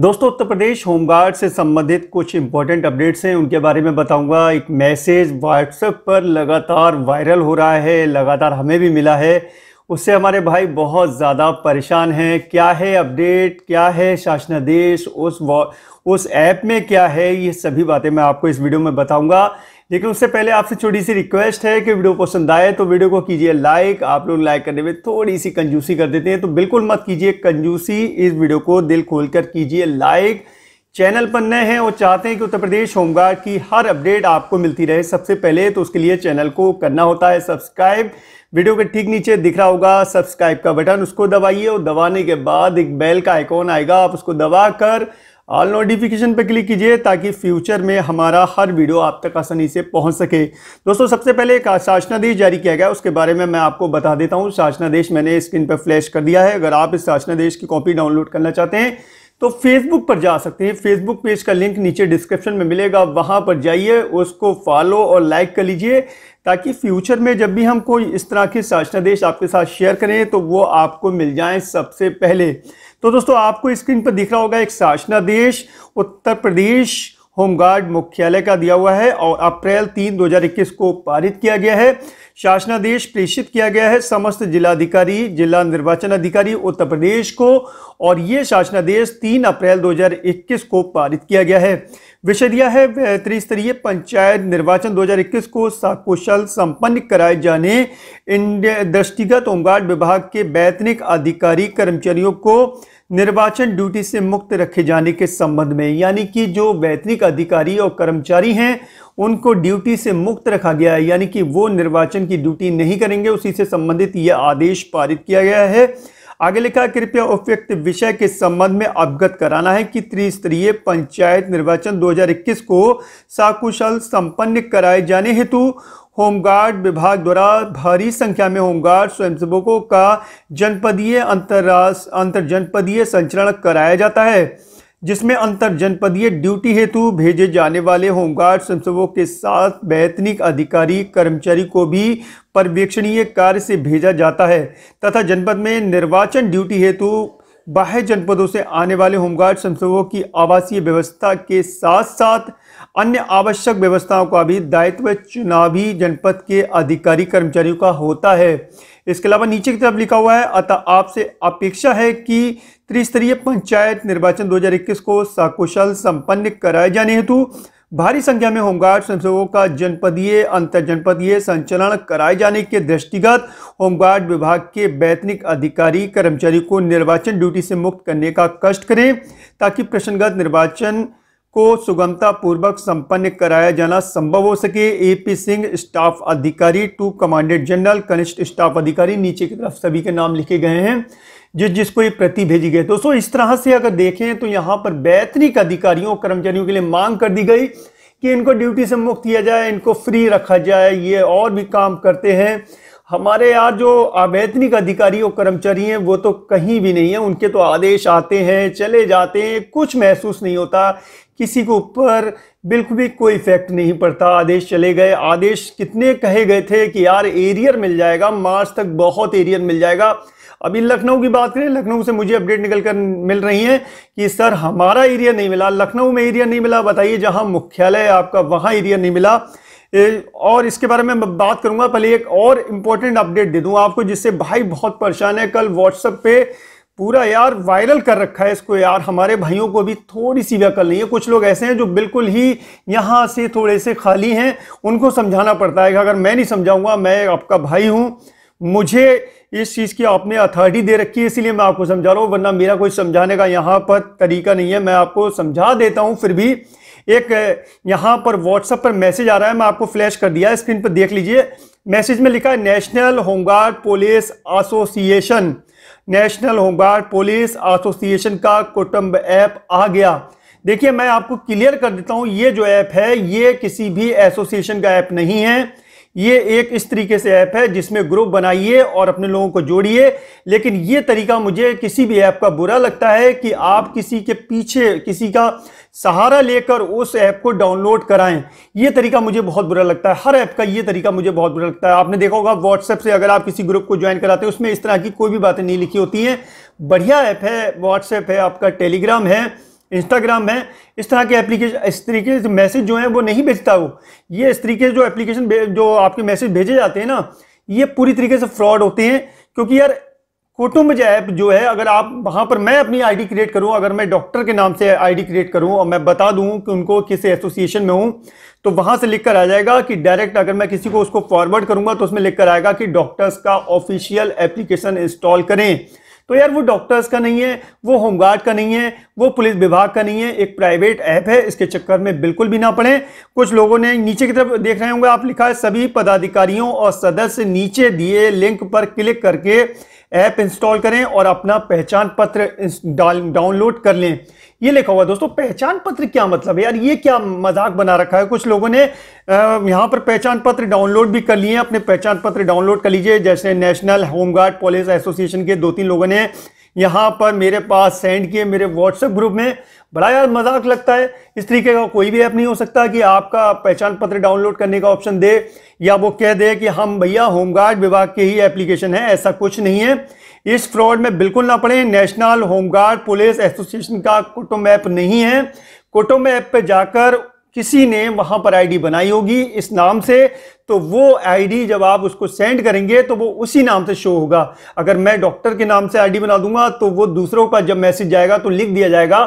दोस्तों उत्तर प्रदेश होमगार्ड से संबंधित कुछ इंपॉर्टेंट अपडेट्स हैं उनके बारे में बताऊंगा एक मैसेज व्हाट्सएप पर लगातार वायरल हो रहा है लगातार हमें भी मिला है उससे हमारे भाई बहुत ज़्यादा परेशान हैं क्या है अपडेट क्या है शासनादेश उस उस ऐप में क्या है ये सभी बातें मैं आपको इस वीडियो में बताऊंगा लेकिन उससे पहले आपसे छोटी सी रिक्वेस्ट है कि वीडियो पसंद आए तो वीडियो को कीजिए लाइक आप लोग लाइक करने में थोड़ी सी कंजूसी कर देते हैं तो बिल्कुल मत कीजिए कंजूसी इस वीडियो को दिल खोल कर कीजिए लाइक चैनल पर नए हैं और चाहते हैं कि उत्तर प्रदेश होमगार्ड की हर अपडेट आपको मिलती रहे सबसे पहले तो उसके लिए चैनल को करना होता है सब्सक्राइब वीडियो के ठीक नीचे दिख रहा होगा सब्सक्राइब का बटन उसको दबाइए और दबाने के बाद एक बेल का आइकॉन आएगा आप उसको दबा कर ऑल नोटिफिकेशन पर क्लिक कीजिए ताकि फ्यूचर में हमारा हर वीडियो आप तक आसानी से पहुंच सके दोस्तों सबसे पहले एक शासनादेश जारी किया गया उसके बारे में मैं आपको बता देता हूं शासनादेश मैंने स्क्रीन पर फ्लैश कर दिया है अगर आप इस शासनादेश की कॉपी डाउनलोड करना चाहते हैं तो फेसबुक पर जा सकते हैं फेसबुक पेज का लिंक नीचे डिस्क्रिप्शन में मिलेगा वहां पर जाइए उसको फॉलो और लाइक कर लीजिए ताकि फ्यूचर में जब भी हम कोई इस तरह के शासनादेश आपके साथ शेयर करें तो वो आपको मिल जाए सबसे पहले तो दोस्तों आपको स्क्रीन पर दिख रहा होगा एक शासनादेश उत्तर प्रदेश होमगार्ड मुख्यालय का दिया हुआ है और अप्रैल तीन इक्कीस को पारित किया गया है शासनादेश प्रेषित किया गया है समस्त जिलाधिकारी जिला निर्वाचन अधिकारी उत्तर प्रदेश को और ये शासनादेश 3 अप्रैल 2021 को पारित किया गया है विषय दिया है त्रिस्तरीय पंचायत निर्वाचन 2021 को साकुशल संपन्न कराए जाने दृष्टिगत होमगार्ड विभाग के वैतनिक अधिकारी कर्मचारियों को निर्वाचन ड्यूटी से मुक्त रखे जाने के संबंध में यानी कि जो वैतनिक अधिकारी और कर्मचारी हैं उनको ड्यूटी से मुक्त रखा गया है यानी कि वो निर्वाचन की ड्यूटी नहीं करेंगे उसी से संबंधित यह आदेश पारित किया गया है आगे लिखा कृपया उपयुक्त विषय के संबंध में अवगत कराना है कि त्रिस्तरीय पंचायत निर्वाचन 2021 को साकुशल संपन्न कराए जाने हेतु होमगार्ड विभाग द्वारा भारी संख्या में होमगार्ड स्वयंसेवकों का जनपदीय अंतर्राष्ट्र जनपदीय संचरण कराया जाता है जिसमें अंतर जनपदीय ड्यूटी हेतु भेजे जाने वाले होमगार्ड स्वयंसेवकों के साथ वैतनिक अधिकारी कर्मचारी को भी पर्यवेक्षणीय कार्य से भेजा जाता है तथा जनपद में निर्वाचन ड्यूटी हेतु बाह्य जनपदों से आने वाले होमगार्ड स्वयंसेवकों की आवासीय व्यवस्था के साथ साथ अन्य आवश्यक व्यवस्थाओं का भी दायित्व चुनावी जनपद के अधिकारी कर्मचारियों का होता है इसके अलावा नीचे की तरफ लिखा हुआ है अतः आपसे अपेक्षा है कि त्रिस्तरीय पंचायत निर्वाचन 2021 को सकुशल संपन्न कराए जाने हेतु भारी संख्या में होमगार्ड स्वयंसेवकों का जनपदीय अंतर जनपदीय संचालन कराए जाने के दृष्टिगत होमगार्ड विभाग के वैतनिक अधिकारी कर्मचारी को निर्वाचन ड्यूटी से मुक्त करने का कष्ट करें ताकि प्रश्नगत निर्वाचन को सुगमता पूर्वक संपन्न कराया जाना संभव हो सके एपी सिंह स्टाफ अधिकारी टू कमांडेंट जनरल कनिष्ठ स्टाफ अधिकारी नीचे की तरफ सभी के नाम लिखे गए हैं जिस जिसको ये प्रति भेजी गई दोस्तों इस तरह से अगर देखें तो यहाँ पर बैतनिक अधिकारियों कर्मचारियों के लिए मांग कर दी गई कि इनको ड्यूटी से मुक्त किया जाए इनको फ्री रखा जाए ये और भी काम करते हैं हमारे यहाँ जो अवैतनिक अधिकारी और कर्मचारी हैं वो तो कहीं भी नहीं है उनके तो आदेश आते हैं चले जाते हैं कुछ महसूस नहीं होता किसी के ऊपर बिल्कुल भी कोई इफेक्ट नहीं पड़ता आदेश चले गए आदेश कितने कहे गए थे कि यार एरियर मिल जाएगा मार्च तक बहुत एरियर मिल जाएगा अभी लखनऊ की बात करें लखनऊ से मुझे अपडेट निकल कर मिल रही है कि सर हमारा एरिया नहीं मिला लखनऊ में एरिया नहीं मिला बताइए जहां मुख्यालय आपका वहां एरिया नहीं मिला और इसके बारे में बात करूंगा पहले एक और इम्पोर्टेंट अपडेट दे दूं आपको जिससे भाई बहुत परेशान है कल व्हाट्सएप पे पूरा यार वायरल कर रखा है इसको यार हमारे भाइयों को भी थोड़ी सी व्यकल नहीं है कुछ लोग ऐसे हैं जो बिल्कुल ही यहाँ से थोड़े से खाली हैं उनको समझाना पड़ता है अगर मैं नहीं समझाऊंगा मैं आपका भाई हूँ मुझे इस चीज़ की आपने अथॉरिटी दे रखी है इसलिए मैं आपको समझा रहा हूँ वरना मेरा कोई समझाने का यहाँ पर तरीका नहीं है मैं आपको समझा देता हूँ फिर भी एक यहाँ पर व्हाट्सएप पर मैसेज आ रहा है मैं आपको फ्लैश कर दिया स्क्रीन पर देख लीजिए मैसेज में लिखा है national home guard police association national home guard police association का कुटुंब ऐप आ गया देखिए मैं आपको क्लियर कर देता हूँ ये जो ऐप है ये किसी भी एसोसिएशन का ऐप नहीं है ये एक इस तरीके से ऐप है जिसमें ग्रुप बनाइए और अपने लोगों को जोड़िए लेकिन ये तरीका मुझे किसी भी ऐप का बुरा लगता है कि आप किसी के पीछे किसी का सहारा लेकर उस ऐप को डाउनलोड कराएं ये तरीका मुझे बहुत बुरा लगता है हर ऐप का ये तरीका मुझे बहुत बुरा लगता है आपने देखा होगा व्हाट्सएप से अगर आप किसी ग्रुप को ज्वाइन कराते हैं उसमें इस तरह की कोई भी बातें नहीं लिखी होती हैं बढ़िया ऐप है व्हाट्सएप है आपका टेलीग्राम है इंस्टाग्राम है इस तरह के एप्लीकेशन इस तरीके से मैसेज जो है वो नहीं भेजता वो ये इस तरीके से जो एप्लीकेशन जो आपके मैसेज भेजे जाते हैं ना ये पूरी तरीके से फ्रॉड होते हैं क्योंकि यार कुटुंब ऐप जो है अगर आप वहाँ पर मैं अपनी आईडी क्रिएट करूँ अगर मैं डॉक्टर के नाम से आईडी क्रिएट करूँ और मैं बता दूँ कि उनको किस एसोसिएशन में हूँ तो वहाँ से लिख कर आ जाएगा कि डायरेक्ट अगर मैं किसी को उसको फॉरवर्ड करूँगा तो उसमें लिख कर आएगा कि डॉक्टर्स का ऑफिशियल एप्लीकेशन इंस्टॉल करें तो यार वो डॉक्टर्स का नहीं है वो होमगार्ड का नहीं है वो पुलिस विभाग का नहीं है एक प्राइवेट ऐप है इसके चक्कर में बिल्कुल भी ना पड़े कुछ लोगों ने नीचे की तरफ देख रहे होंगे आप लिखा है सभी पदाधिकारियों और सदस्य नीचे दिए लिंक पर क्लिक करके ऐप इंस्टॉल करें और अपना पहचान पत्र डाउनलोड कर लें ये लिखा हुआ दोस्तों पहचान पत्र क्या मतलब है यार ये क्या मजाक बना रखा है कुछ लोगों ने यहाँ पर पहचान पत्र डाउनलोड भी कर लिए अपने पहचान पत्र डाउनलोड कर लीजिए जैसे नेशनल होमगार्ड पुलिस एसोसिएशन के दो तीन लोगों ने यहाँ पर मेरे पास सेंड किए मेरे व्हाट्सएप ग्रुप में बड़ा यार मजाक लगता है इस तरीके का कोई भी ऐप नहीं हो सकता कि आपका पहचान पत्र डाउनलोड करने का ऑप्शन दे या वो कह दे कि हम भैया होमगार्ड विभाग के ही एप्लीकेशन है ऐसा कुछ नहीं है इस फ्रॉड में बिल्कुल ना पड़े नेशनल होमगार्ड पुलिस एसोसिएशन का कुटुम्ब ऐप नहीं है कुटुम्ब ऐप पर जाकर किसी ने वहां पर आईडी बनाई होगी इस नाम से तो वो आईडी जब आप उसको सेंड करेंगे तो वो उसी नाम से शो होगा अगर मैं डॉक्टर के नाम से आईडी बना दूंगा तो वो दूसरों का जब मैसेज जाएगा तो लिख दिया जाएगा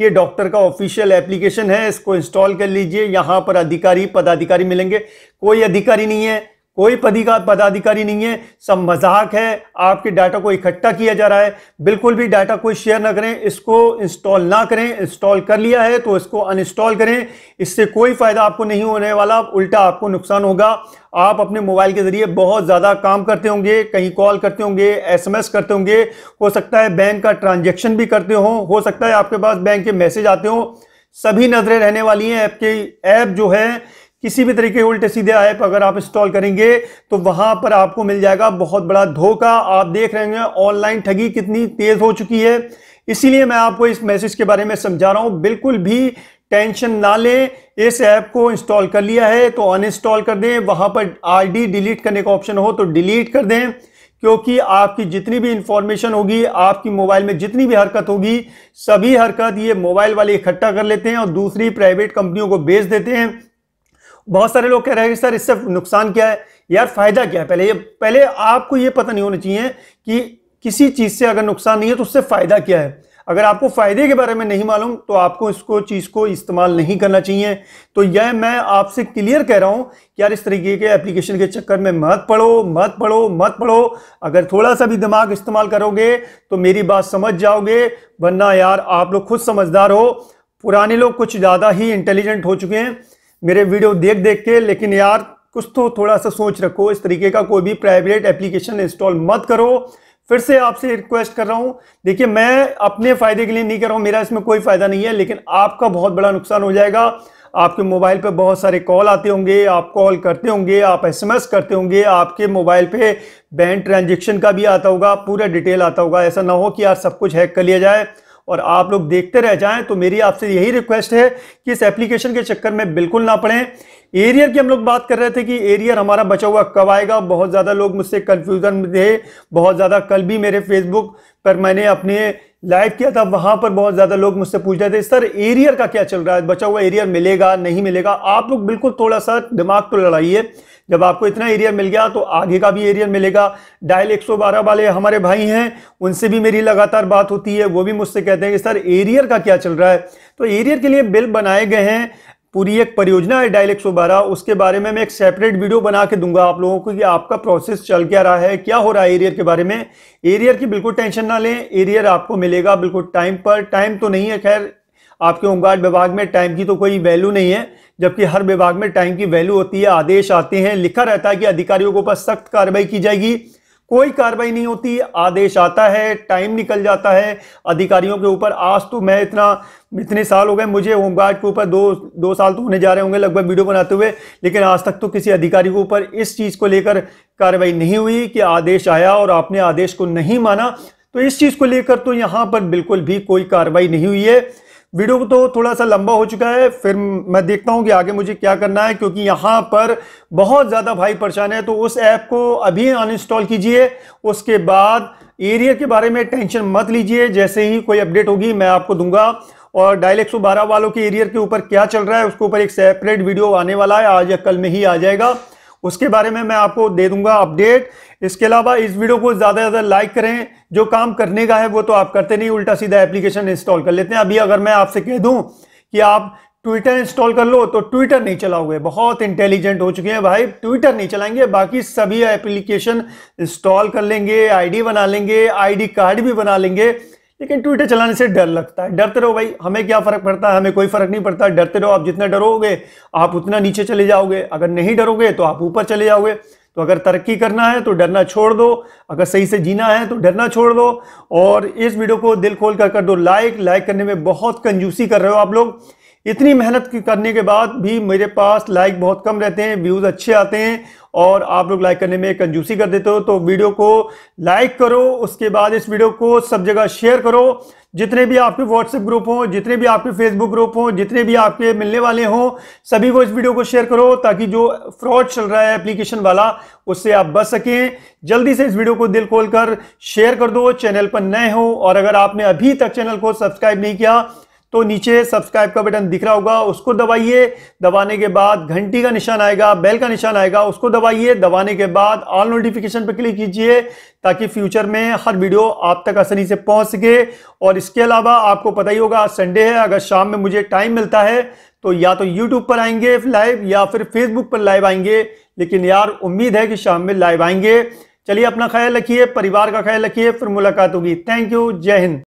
ये डॉक्टर का ऑफिशियल एप्लीकेशन है इसको इंस्टॉल कर लीजिए यहाँ पर अधिकारी पदाधिकारी मिलेंगे कोई अधिकारी नहीं है कोई पदिका पदाधिकारी नहीं है सब मजाक है आपके डाटा को इकट्ठा किया जा रहा है बिल्कुल भी डाटा कोई शेयर ना करें इसको इंस्टॉल ना करें इंस्टॉल कर लिया है तो इसको अनइंस्टॉल करें इससे कोई फायदा आपको नहीं होने वाला उल्टा आपको नुकसान होगा आप अपने मोबाइल के जरिए बहुत ज़्यादा काम करते होंगे कहीं कॉल करते होंगे एस करते होंगे हो सकता है बैंक का ट्रांजेक्शन भी करते हो हो सकता है आपके पास बैंक के मैसेज आते हो सभी नज़रें रहने वाली हैं ऐप के ऐप जो है किसी भी तरीके उल्टे सीधे ऐप अगर आप इंस्टॉल करेंगे तो वहां पर आपको मिल जाएगा बहुत बड़ा धोखा आप देख रहे हैं ऑनलाइन ठगी कितनी तेज हो चुकी है इसीलिए मैं आपको इस मैसेज के बारे में समझा रहा हूं बिल्कुल भी टेंशन ना लें इस ऐप को इंस्टॉल कर लिया है तो अनइंस्टॉल कर दें वहां पर आईडी डिलीट करने का ऑप्शन हो तो डिलीट कर दें क्योंकि आपकी जितनी भी इंफॉर्मेशन होगी आपकी मोबाइल में जितनी भी हरकत होगी सभी हरकत ये मोबाइल वाले इकट्ठा कर लेते हैं और दूसरी प्राइवेट कंपनियों को बेच देते हैं बहुत सारे लोग कह रहे हैं कि सर इससे नुकसान क्या है यार फायदा क्या है पहले ये पहले आपको ये पता नहीं होना चाहिए कि किसी चीज़ से अगर नुकसान नहीं है तो उससे फ़ायदा क्या है अगर आपको फ़ायदे के बारे में नहीं मालूम तो आपको इसको चीज़ को इस्तेमाल नहीं करना चाहिए तो यह मैं आपसे क्लियर कह रहा हूँ कि यार इस तरीके के एप्लीकेशन के चक्कर में मत पढ़ो मत पढ़ो मत पढ़ो अगर थोड़ा सा भी दिमाग इस्तेमाल करोगे तो मेरी बात समझ जाओगे वरना यार आप लोग खुद समझदार हो पुराने लोग कुछ ज़्यादा ही इंटेलिजेंट हो चुके हैं मेरे वीडियो देख देख के लेकिन यार कुछ तो थोड़ा सा सोच रखो इस तरीके का कोई भी प्राइवेट एप्लीकेशन इंस्टॉल मत करो फिर से आपसे रिक्वेस्ट कर रहा हूं देखिए मैं अपने फायदे के लिए नहीं कर रहा हूं मेरा इसमें कोई फायदा नहीं है लेकिन आपका बहुत बड़ा नुकसान हो जाएगा आपके मोबाइल पे बहुत सारे कॉल आते होंगे आप कॉल करते होंगे आप एसएमएस करते होंगे आपके मोबाइल पे बैंक ट्रांजेक्शन का भी आता होगा पूरा डिटेल आता होगा ऐसा ना हो कि यार सब कुछ हैक कर लिया जाए और आप लोग देखते रह जाएं तो मेरी आपसे यही रिक्वेस्ट है कि इस एप्लीकेशन के चक्कर में बिल्कुल ना पड़ें एरियर की हम लोग बात कर रहे थे कि एरियर हमारा बचा हुआ कब आएगा बहुत ज़्यादा लोग मुझसे कन्फ्यूज़न थे बहुत ज़्यादा कल भी मेरे फेसबुक पर मैंने अपने लाइव किया था वहां पर बहुत ज्यादा लोग मुझसे पूछ रहे थे सर एरियर का क्या चल रहा है बचा हुआ एरियर मिलेगा नहीं मिलेगा आप लोग बिल्कुल थोड़ा सा दिमाग तो लड़ाइए जब आपको इतना एरियर मिल गया तो आगे का भी एरियर मिलेगा डायल 112 वाले हमारे भाई हैं उनसे भी मेरी लगातार बात होती है वो भी मुझसे कहते हैं कि सर एरियर का क्या चल रहा है तो एरियर के लिए बिल बनाए गए हैं पूरी एक परियोजना है डायल एक उसके बारे में मैं एक सेपरेट वीडियो बना के दूंगा आप लोगों को कि आपका प्रोसेस चल क्या रहा है क्या हो रहा है एरियर के बारे में एरियर की बिल्कुल टेंशन ना लें एरियर आपको मिलेगा बिल्कुल टाइम पर टाइम तो नहीं है खैर आपके होमगार्ड विभाग में टाइम की तो कोई वैल्यू नहीं है जबकि हर विभाग में टाइम की वैल्यू होती है आदेश आते हैं लिखा रहता है कि अधिकारियों के ऊपर सख्त कार्रवाई की जाएगी कोई कार्रवाई नहीं होती आदेश आता है टाइम निकल जाता है अधिकारियों के ऊपर आज तो मैं इतना इतने साल हो गए मुझे होमगार्ड के ऊपर दो दो साल तो होने जा रहे होंगे लगभग वीडियो बनाते हुए लेकिन आज तक तो किसी अधिकारी के ऊपर इस चीज़ को लेकर कार्रवाई नहीं हुई कि आदेश आया और आपने आदेश को नहीं माना तो इस चीज़ को लेकर तो यहाँ पर बिल्कुल भी कोई कार्रवाई नहीं हुई है वीडियो तो थोड़ा सा लंबा हो चुका है फिर मैं देखता हूं कि आगे मुझे क्या करना है क्योंकि यहां पर बहुत ज़्यादा भाई परेशान है तो उस ऐप को अभी अनइंस्टॉल कीजिए उसके बाद एरिया के बारे में टेंशन मत लीजिए जैसे ही कोई अपडेट होगी मैं आपको दूंगा और डायल 112 वालों के एरियर के ऊपर क्या चल रहा है उसके ऊपर एक सेपरेट वीडियो आने वाला है आज या कल में ही आ जाएगा उसके बारे में मैं आपको दे दूंगा अपडेट इसके अलावा इस वीडियो को ज़्यादा से ज़्यादा लाइक करें जो काम करने का है वो तो आप करते नहीं उल्टा सीधा एप्लीकेशन इंस्टॉल कर लेते हैं अभी अगर मैं आपसे कह दूँ कि आप ट्विटर इंस्टॉल कर लो तो ट्विटर नहीं चलाओगे बहुत इंटेलिजेंट हो चुके हैं भाई ट्विटर नहीं चलाएंगे बाकी सभी एप्लीकेशन इंस्टॉल कर लेंगे आईडी बना लेंगे आईडी कार्ड भी बना लेंगे लेकिन ट्विटर चलाने से डर लगता है डरते रहो भाई हमें क्या फ़र्क पड़ता है हमें कोई फ़र्क नहीं पड़ता डरते रहो आप जितना डरोगे आप उतना नीचे चले जाओगे अगर नहीं डरोगे तो आप ऊपर चले जाओगे तो अगर तरक्की करना है तो डरना छोड़ दो अगर सही से जीना है तो डरना छोड़ दो और इस वीडियो को दिल खोल कर कर दो लाइक लाइक करने में बहुत कंजूसी कर रहे हो आप लोग इतनी मेहनत करने के बाद भी मेरे पास लाइक बहुत कम रहते हैं व्यूज़ अच्छे आते हैं और आप लोग लाइक करने में कंजूसी कर देते हो तो वीडियो को लाइक करो उसके बाद इस वीडियो को सब जगह शेयर करो जितने भी आपके व्हाट्सएप ग्रुप हों जितने भी आपके फेसबुक ग्रुप हों जितने भी आपके मिलने वाले हों सभी को इस वीडियो को शेयर करो ताकि जो फ्रॉड चल रहा है एप्लीकेशन वाला उससे आप बच सकें जल्दी से इस वीडियो को दिल खोल कर शेयर कर दो चैनल पर नए हो और अगर आपने अभी तक चैनल को सब्सक्राइब नहीं किया तो नीचे सब्सक्राइब का बटन दिख रहा होगा उसको दबाइए दबाने के बाद घंटी का निशान आएगा बेल का निशान आएगा उसको दबाइए दबाने के बाद ऑल नोटिफिकेशन पर क्लिक कीजिए ताकि फ्यूचर में हर वीडियो आप तक आसानी से पहुंच सके और इसके अलावा आपको पता ही होगा संडे है अगर शाम में मुझे टाइम मिलता है तो या तो यूट्यूब पर आएंगे लाइव या फिर फेसबुक पर लाइव आएंगे लेकिन यार उम्मीद है कि शाम में लाइव आएंगे चलिए अपना ख्याल रखिए परिवार का ख्याल रखिए फिर मुलाकात होगी थैंक यू जय हिंद